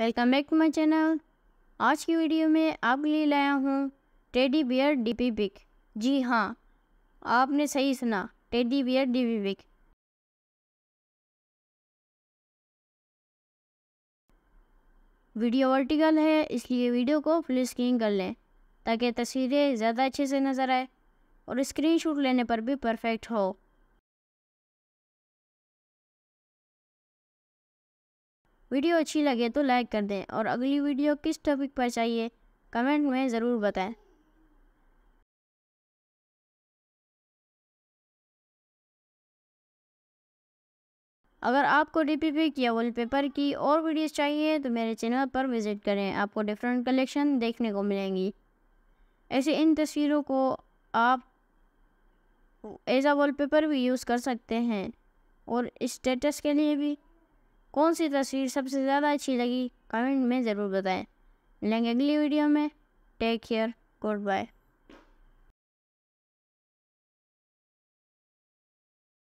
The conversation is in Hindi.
welcome back to my channel आज की वीडियो में आपके लिए लाया हूँ टेडी बियर डीपी पिक जी हाँ आपने सही सुना teddy bear DP pic video vertical है इसलिए वीडियो को फुल स्क्रीन कर लें ताकि तस्वीरें ज़्यादा अच्छे से नज़र आए और स्क्रीनशॉट लेने पर भी परफेक्ट हो वीडियो अच्छी लगे तो लाइक कर दें और अगली वीडियो किस टॉपिक पर चाहिए कमेंट में ज़रूर बताएं अगर आपको डीपीपिक या वॉलपेपर की और वीडियोस चाहिए तो मेरे चैनल पर विज़िट करें आपको डिफरेंट कलेक्शन देखने को मिलेंगी ऐसे इन तस्वीरों को आप एज आ वॉलपेपर भी यूज़ कर सकते हैं और स्टेटस के लिए भी कौन सी तस्वीर सबसे ज़्यादा अच्छी लगी कमेंट में ज़रूर बताएं मिलेंगे अगली वीडियो में टेक केयर गुड बाय